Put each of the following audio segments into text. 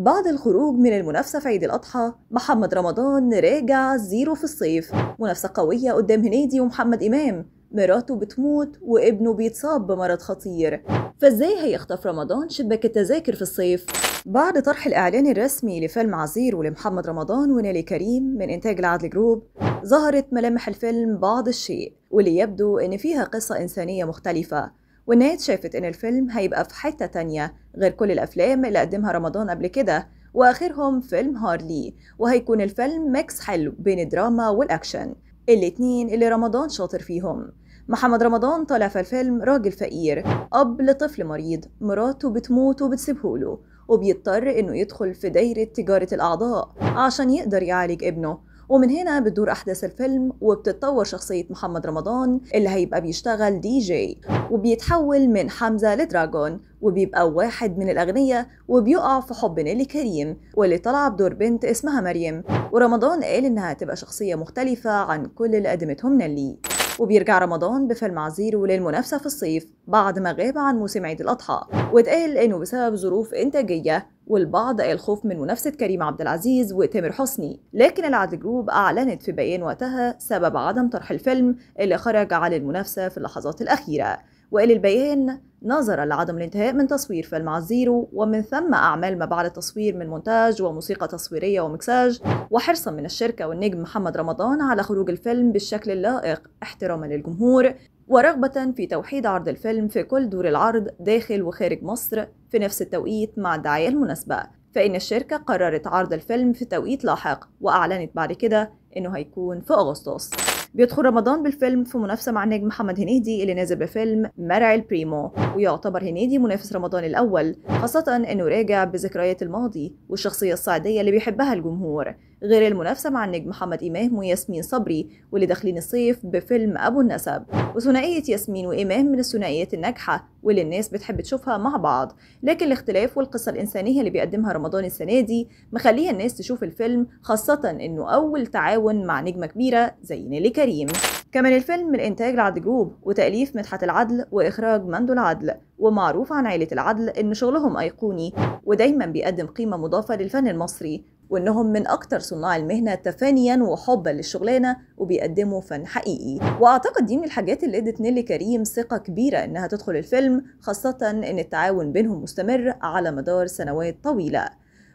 بعد الخروج من المنافسة في عيد الأضحى محمد رمضان راجع زيرو في الصيف منافسة قوية قدام هنيدي ومحمد إمام مراته بتموت وابنه بيتصاب بمرض خطير فازاي هيخطف رمضان شباك التذاكر في الصيف بعد طرح الإعلان الرسمي لفيلم عزير ولمحمد رمضان ونالي كريم من إنتاج العدل جروب ظهرت ملامح الفيلم بعض الشيء واللي يبدو إن فيها قصة إنسانية مختلفة والناس شافت إن الفيلم هيبقى في حتة تانية غير كل الأفلام اللي قدمها رمضان قبل كده وآخرهم فيلم هارلي وهيكون الفيلم ميكس حلو بين الدراما والأكشن الاتنين اللي رمضان شاطر فيهم محمد رمضان طالع في الفيلم راجل فقير أب لطفل مريض مراته بتموت وبتسيبهوله وبيضطر إنه يدخل في دايرة تجارة الأعضاء عشان يقدر يعالج ابنه ومن هنا بتدور أحداث الفيلم وبتتطور شخصية محمد رمضان اللي هيبقى بيشتغل دي جي وبيتحول من حمزة لدراجون وبيبقى واحد من الأغنياء وبيقع في حب نيلي كريم واللي طلع بدور بنت اسمها مريم ورمضان قال إنها تبقى شخصية مختلفة عن كل اللي قدمتهم نيلي وبيرجع رمضان بفيلم عزيرو للمنافسة في الصيف بعد ما غاب عن موسم عيد الأضحى واتقال إنه بسبب ظروف إنتاجية والبعض قال خوف من منافسة كريم عبد العزيز وتامر حسني لكن العدل جروب أعلنت في بيان وقتها سبب عدم طرح الفيلم اللي خرج عن المنافسة في اللحظات الأخيرة وقال البيان نظرا لعدم الانتهاء من تصوير فيلم عزيرو ومن ثم أعمال ما بعد التصوير من مونتاج وموسيقى تصويرية ومكساج وحرصا من الشركة والنجم محمد رمضان على خروج الفيلم بالشكل اللائق احتراما للجمهور ورغبة في توحيد عرض الفيلم في كل دور العرض داخل وخارج مصر في نفس التوقيت مع الدعاية المناسبة فإن الشركة قررت عرض الفيلم في توقيت لاحق وأعلنت بعد كده انه هيكون في اغسطس بيدخل رمضان بالفيلم في منافسة مع النجم محمد هنيدي اللي نازل بفيلم مرعي البريمو ويعتبر هنيدي منافس رمضان الأول خاصة إنه راجع بذكريات الماضي والشخصية الصعيدية اللي بيحبها الجمهور غير المنافسة مع النجم محمد إمام وياسمين صبري واللي داخلين الصيف بفيلم أبو النسب وثنائية ياسمين وإمام من الثنائيات الناجحة واللي الناس بتحب تشوفها مع بعض لكن الاختلاف والقصة الإنسانية اللي بيقدمها رمضان السنة دي مخليها الناس تشوف الفيلم خاصة إنه أول تعاون بالتعاون مع نجمة كبيرة زي نيلي كريم كمان الفيلم من إنتاج العدل جروب وتأليف مدحت العدل وإخراج مندو العدل ومعروف عن عيلة العدل إن شغلهم أيقوني ودايما بيقدم قيمة مضافة للفن المصري وإنهم من أكتر صناع المهنة تفانيا وحبا للشغلانة وبيقدموا فن حقيقي وأعتقد دي من الحاجات اللي ادت نيلي كريم ثقة كبيرة إنها تدخل الفيلم خاصة إن التعاون بينهم مستمر على مدار سنوات طويلة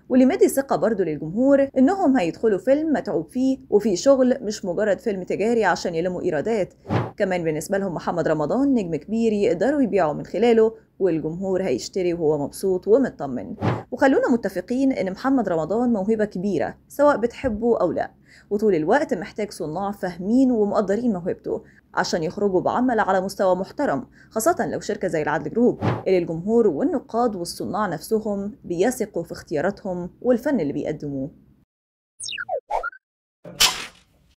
واللي مدي ثقه برضه للجمهور انهم هيدخلوا فيلم متعوب فيه وفي شغل مش مجرد فيلم تجاري عشان يلموا ايرادات كمان بالنسبة لهم محمد رمضان نجم كبير يقدروا يبيعوا من خلاله والجمهور هيشتري وهو مبسوط ومطمن وخلونا متفقين ان محمد رمضان موهبة كبيرة سواء بتحبه او لا وطول الوقت محتاج صناع فاهمين ومقدرين موهبته عشان يخرجوا بعمل على مستوى محترم خاصة لو شركة زي العدل جروب اللي الجمهور والنقاد والصناع نفسهم بيثقوا في اختياراتهم والفن اللي بيقدموه